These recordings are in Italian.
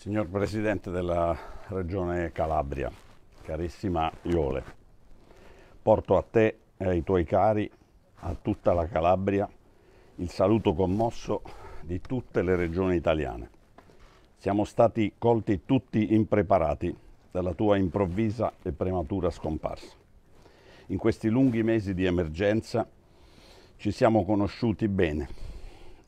Signor Presidente della Regione Calabria, carissima Iole, porto a te e ai tuoi cari, a tutta la Calabria, il saluto commosso di tutte le regioni italiane. Siamo stati colti tutti impreparati dalla tua improvvisa e prematura scomparsa. In questi lunghi mesi di emergenza ci siamo conosciuti bene,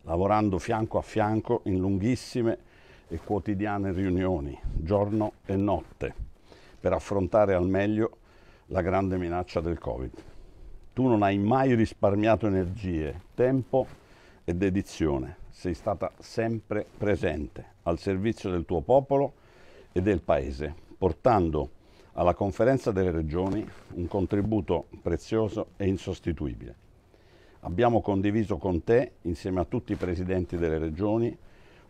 lavorando fianco a fianco in lunghissime e quotidiane riunioni, giorno e notte, per affrontare al meglio la grande minaccia del Covid. Tu non hai mai risparmiato energie, tempo e dedizione. Sei stata sempre presente al servizio del tuo popolo e del Paese, portando alla conferenza delle regioni un contributo prezioso e insostituibile. Abbiamo condiviso con te, insieme a tutti i presidenti delle regioni,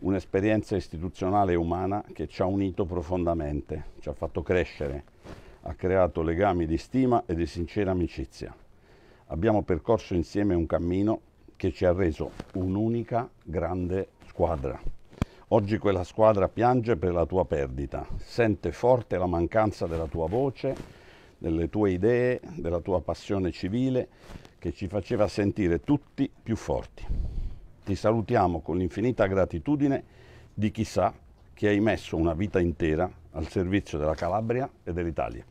un'esperienza istituzionale e umana che ci ha unito profondamente, ci ha fatto crescere, ha creato legami di stima e di sincera amicizia. Abbiamo percorso insieme un cammino che ci ha reso un'unica grande squadra. Oggi quella squadra piange per la tua perdita, sente forte la mancanza della tua voce, delle tue idee, della tua passione civile che ci faceva sentire tutti più forti. Ti salutiamo con l'infinita gratitudine di chissà che hai messo una vita intera al servizio della Calabria e dell'Italia.